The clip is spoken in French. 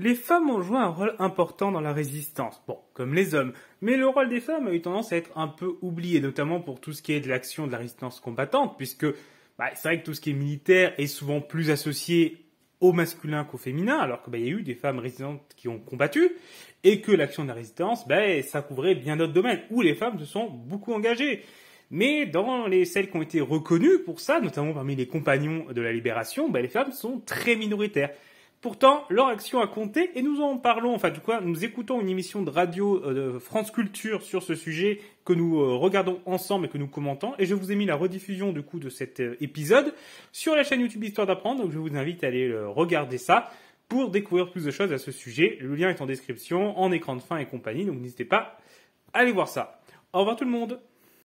Les femmes ont joué un rôle important dans la résistance, bon, comme les hommes, mais le rôle des femmes a eu tendance à être un peu oublié, notamment pour tout ce qui est de l'action de la résistance combattante, puisque bah, c'est vrai que tout ce qui est militaire est souvent plus associé au masculin qu'au féminin, alors qu'il bah, y a eu des femmes résistantes qui ont combattu, et que l'action de la résistance, bah, ça couvrait bien d'autres domaines, où les femmes se sont beaucoup engagées. Mais dans les celles qui ont été reconnues pour ça, notamment parmi les compagnons de la libération, bah, les femmes sont très minoritaires. Pourtant, leur action a compté et nous en parlons. Enfin, du coup, nous écoutons une émission de radio euh, de France Culture sur ce sujet que nous euh, regardons ensemble et que nous commentons. Et je vous ai mis la rediffusion du coup de cet euh, épisode sur la chaîne YouTube Histoire d'apprendre. Donc, je vous invite à aller regarder ça pour découvrir plus de choses à ce sujet. Le lien est en description, en écran de fin et compagnie. Donc, n'hésitez pas à aller voir ça. Au revoir tout le monde.